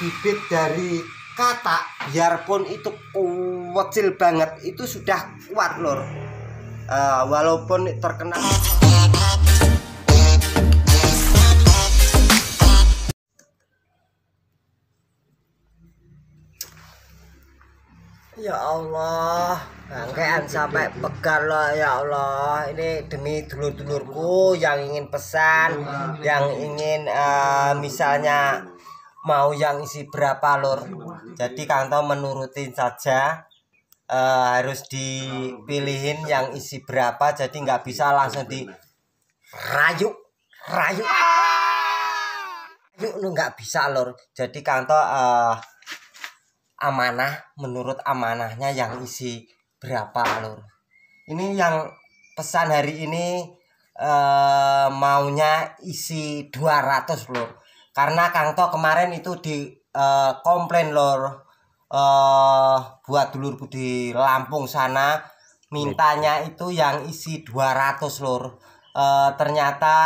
bibit dari kata biarpun itu kecil banget itu sudah kuat lor uh, walaupun terkena Ya Allah, bangkean sampai pegar loh ya Allah. Ini demi dulur-dulurku yang ingin pesan, yang ingin uh, misalnya mau yang isi berapa lor jadi kang menurutin saja e, harus dipilihin yang isi berapa jadi nggak bisa langsung di rayu rayu yuk lu nggak bisa lor jadi kang e, amanah menurut amanahnya yang isi berapa lor ini yang pesan hari ini e, maunya isi 200 lur karena Kang To kemarin itu di uh, komplain lor uh, buat dulur di Lampung sana mintanya itu yang isi 200 lor uh, ternyata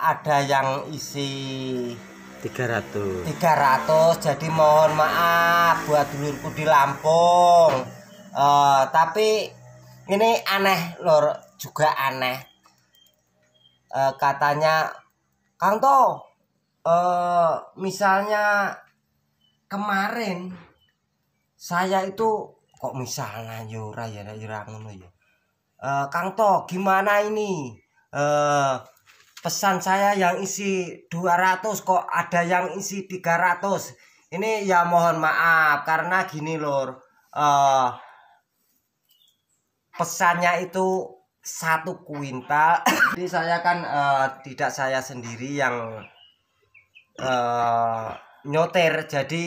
ada yang isi 300 300 jadi mohon maaf buat dulurku di Lampung uh, tapi ini aneh lor juga aneh uh, katanya Kang To uh, misalnya kemarin saya itu kok misalnya yura ya yura ngono ya uh, Kang To gimana ini uh, pesan saya yang isi 200 kok ada yang isi 300 ini ya mohon maaf karena gini lor uh, pesannya itu satu kuintal jadi saya kan uh, tidak saya sendiri yang uh, nyotir jadi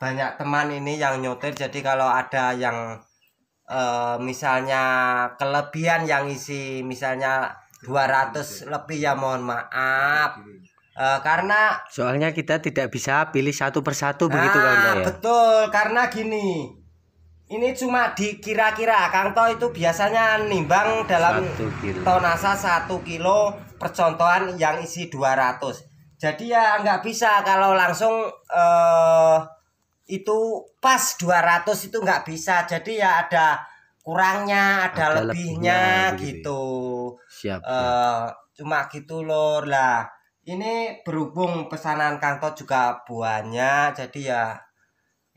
banyak teman ini yang nyoter jadi kalau ada yang uh, misalnya kelebihan yang isi misalnya 200 lebih ya mohon maaf uh, karena soalnya kita tidak bisa pilih satu persatu nah, begitu kan ya betul karena gini ini cuma dikira-kira Kang To itu biasanya nimbang dalam tonasa 1 kilo percontohan yang isi 200 jadi ya nggak bisa kalau langsung eh, itu pas 200 itu nggak bisa jadi ya ada kurangnya ada, ada lebihnya, lebihnya ya. gitu, siap uh, cuma gitu lor lah ini berhubung pesanan kantor juga buahnya jadi ya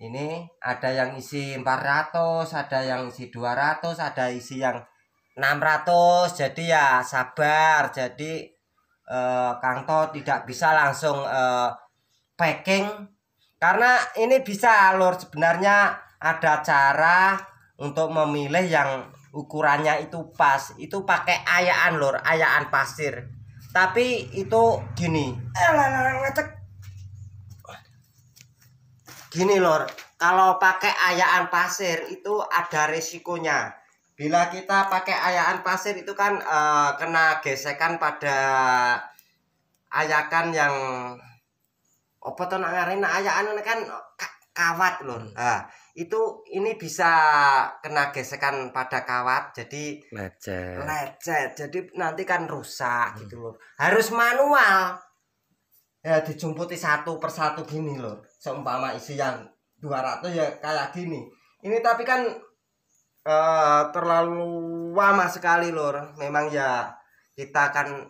ini ada yang isi 400 ada yang isi 200 ada isi yang 600 jadi ya sabar jadi uh, eh, To tidak bisa langsung uh, packing karena ini bisa lur sebenarnya ada cara untuk memilih yang ukurannya itu pas itu pakai ayaan lur ayaan pasir tapi itu gini eh, gini lor kalau pakai ayaan pasir itu ada resikonya bila kita pakai ayakan pasir itu kan uh, kena gesekan pada ayakan yang apa tuh nak ngarin ini kan kawat loh hmm. nah, itu ini bisa kena gesekan pada kawat jadi lecet lecet jadi nanti kan rusak gitu hmm. gitu loh harus manual ya dijumputi satu persatu gini loh seumpama isi yang 200 ya kayak gini ini tapi kan uh, terlalu lama sekali lor memang ya kita akan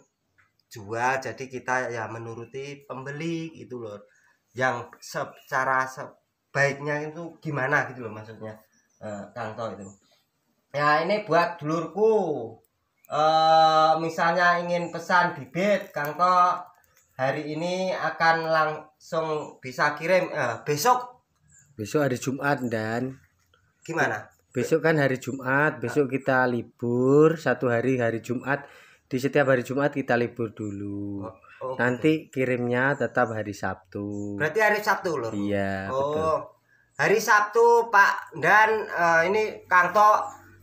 jual jadi kita ya menuruti pembeli gitu lor yang secara sebaiknya itu gimana gitu loh maksudnya uh, Kang itu ya ini buat dulurku uh, misalnya ingin pesan bibit Kang Toh hari ini akan langsung bisa kirim uh, besok besok hari Jumat dan gimana besok kan hari Jumat besok kita libur satu hari hari Jumat di setiap hari Jumat kita libur dulu oh, oh okay. nanti kirimnya tetap hari Sabtu berarti hari Sabtu loh iya oh betul. hari Sabtu Pak dan uh, ini To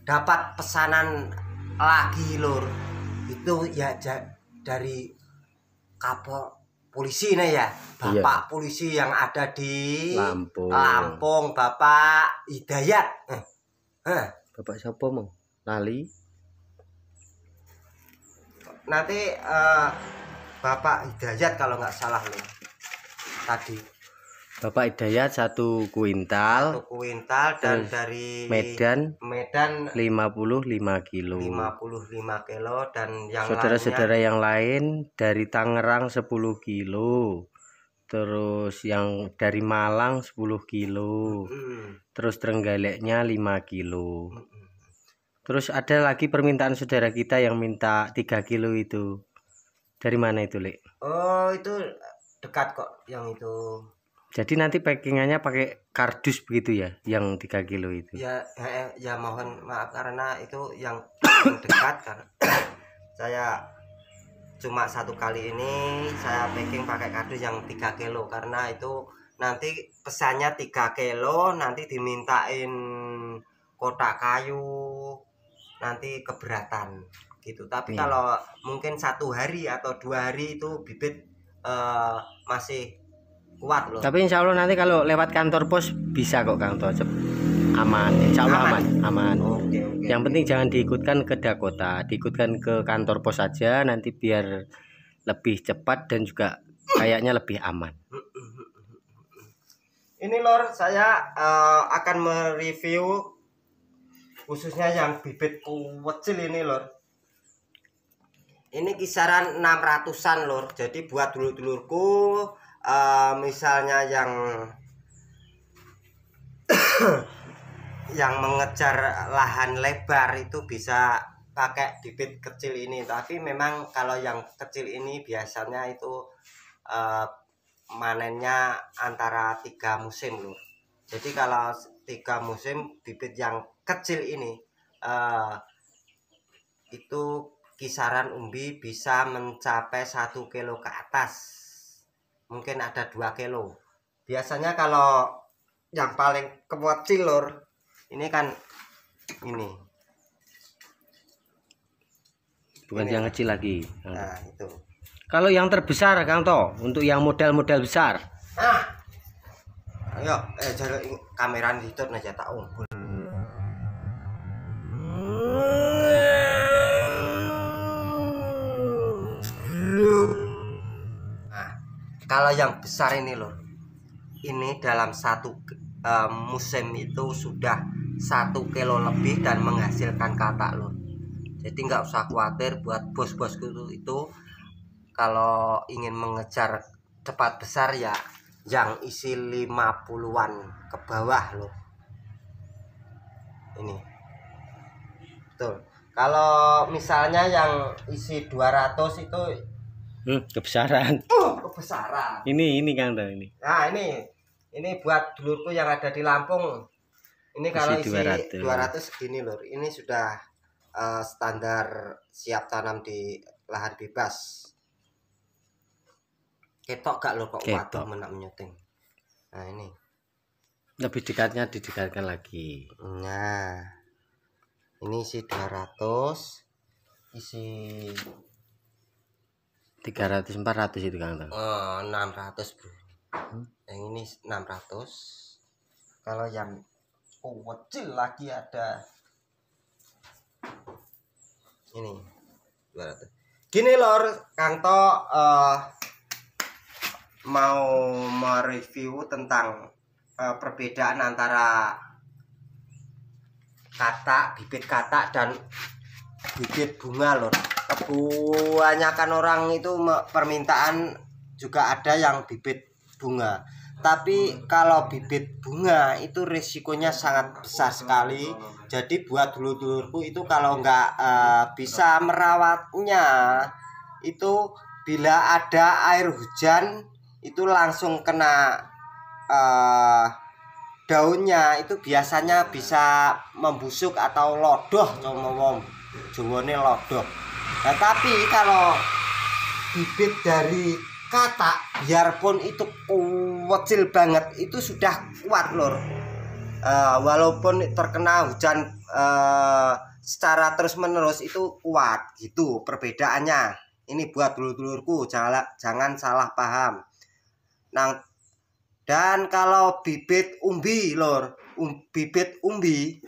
dapat pesanan lagi lur itu ya dari kapol polisi nih ya iya. bapak iya. polisi yang ada di Lampung Lampung bapak Hidayat eh, Hah? Eh. Bapak siapa mong? Lali. Nanti uh, Bapak Hidayat kalau nggak salah nih tadi. Bapak Hidayat satu kuintal. Satu kuintal dan dari Medan. Medan 55 kilo. 55 kilo dan yang saudara-saudara yang lain dari Tangerang 10 kilo terus yang dari Malang 10 kilo terus Trenggaleknya 5 kilo terus ada lagi permintaan saudara kita yang minta 3 kilo itu dari mana itu Lek? Oh itu dekat kok yang itu jadi nanti packingannya pakai kardus begitu ya yang 3 kilo itu ya, ya ya, ya mohon maaf karena itu yang dekat karena saya cuma satu kali ini saya packing pakai kardus yang 3 kilo karena itu nanti pesannya 3 kilo nanti dimintain kotak kayu nanti keberatan gitu tapi iya. kalau mungkin satu hari atau dua hari itu bibit uh, masih kuat loh tapi insya Allah nanti kalau lewat kantor pos bisa kok kantor cepat aman insya Allah aman aman, aman. Okay, okay, yang penting jangan diikutkan ke Dakota diikutkan ke kantor pos saja nanti biar lebih cepat dan juga kayaknya lebih aman ini lor saya uh, akan mereview khususnya yang bibit kecil ini lor ini kisaran 600an lor jadi buat dulur-dulurku uh, misalnya yang yang mengejar lahan lebar itu bisa pakai bibit kecil ini tapi memang kalau yang kecil ini biasanya itu eh, manennya antara tiga musim loh jadi kalau tiga musim bibit yang kecil ini eh, itu kisaran umbi bisa mencapai satu kilo ke atas mungkin ada dua kilo biasanya kalau yang paling kecil lor ini kan ini bukan ini. yang kan. kecil lagi nah, nah itu kalau yang terbesar Kang To untuk yang model-model besar ah ayo eh jalur kamera di YouTube tak unggul nah kalau yang besar ini loh ini dalam satu uh, musim itu sudah satu kilo lebih dan menghasilkan katak lur jadi nggak usah khawatir buat bos-bosku itu kalau ingin mengejar cepat besar ya yang isi 50-an ke bawah loh ini betul kalau misalnya yang isi 200 itu hmm, kebesaran uh, kebesaran ini ini kang ini nah ini ini buat dulurku yang ada di Lampung ini kalau isi 200, 200 segini lur ini sudah uh, standar siap tanam di lahan bebas ketok gak lo kok ketok. waduh menak menyuting nah ini lebih dekatnya didekatkan lagi nah ini isi 200 isi 300 400 itu kan Tang. Oh, 600, Bro. Hmm? Yang ini 600. Kalau yang kecil oh, lagi ada ini gini lor Kang uh, mau mereview tentang uh, perbedaan antara kata bibit kata dan bibit bunga lor kebanyakan orang itu permintaan juga ada yang bibit bunga tapi kalau bibit bunga itu risikonya sangat besar sekali jadi buat dulu dulurku itu kalau nggak uh, bisa merawatnya itu bila ada air hujan itu langsung kena uh, daunnya itu biasanya bisa membusuk atau lodoh ngomong jowone lodoh nah, tapi kalau bibit dari kata biarpun itu uh wocil banget itu sudah kuat lor uh, eh, walaupun terkena hujan uh, secara terus menerus itu kuat gitu perbedaannya ini buat dulur-dulurku jangan jangan salah paham nah dan kalau bibit umbi lor um, bibit umbi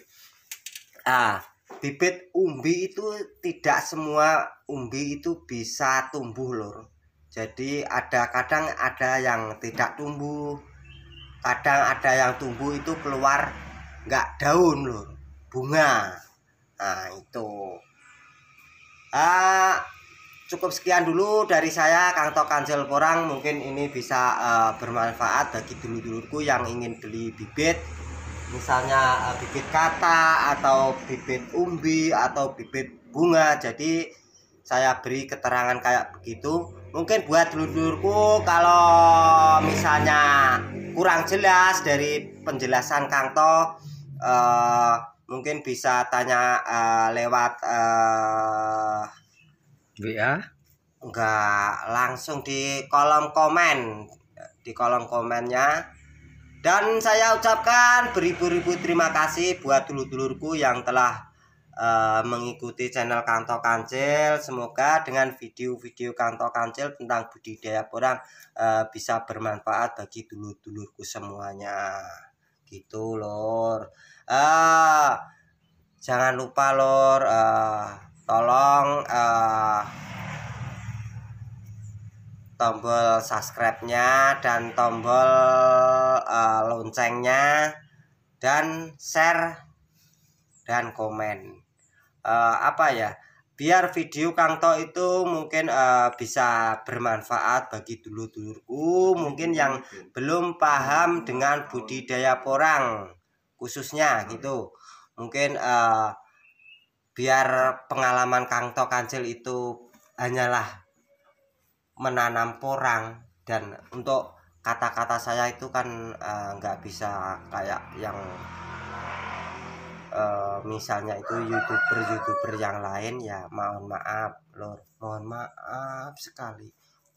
ah bibit umbi itu tidak semua umbi itu bisa tumbuh lor jadi ada kadang ada yang tidak tumbuh kadang ada yang tumbuh itu keluar nggak daun loh bunga nah itu ah, cukup sekian dulu dari saya Kang Kansel Porang mungkin ini bisa uh, bermanfaat bagi dulur-dulurku yang ingin beli bibit misalnya uh, bibit kata atau bibit umbi atau bibit bunga jadi saya beri keterangan kayak begitu mungkin buat dulurku kalau misalnya kurang jelas dari penjelasan Kang To uh, mungkin bisa tanya uh, lewat uh, eh, WA enggak langsung di kolom komen di kolom komennya dan saya ucapkan beribu-ribu terima kasih buat dulur-dulurku yang telah uh, mengikuti channel Kanto Kancil. Semoga dengan video-video Kanto Kancil tentang budidaya porang uh, eh, bisa bermanfaat bagi dulur-dulurku semuanya. Gitu, Lor. Uh, eh, jangan lupa, Lor, uh, tolong uh, tombol subscribe-nya dan tombol uh, loncengnya dan share dan komen uh, apa ya biar video Kang To itu mungkin uh, bisa bermanfaat bagi dulu dulurku mungkin yang belum paham dengan budidaya porang khususnya gitu mungkin uh, biar pengalaman Kang To Kancil itu hanyalah menanam porang dan untuk kata-kata saya itu kan nggak uh, bisa kayak yang Eh, misalnya itu youtuber youtuber yang lain ya mohon maaf lor mohon maaf sekali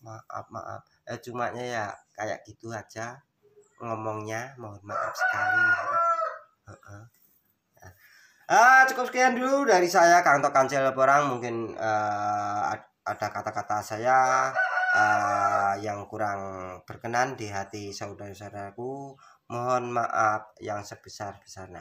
maaf maaf eh, cuma ya kayak gitu aja ngomongnya mohon maaf sekali ya. uh -uh. Ah, cukup sekian dulu dari saya Kang Tok Kancil Porang mungkin uh, ada kata-kata saya uh, yang kurang berkenan di hati saudara-saudaraku mohon maaf yang sebesar-besarnya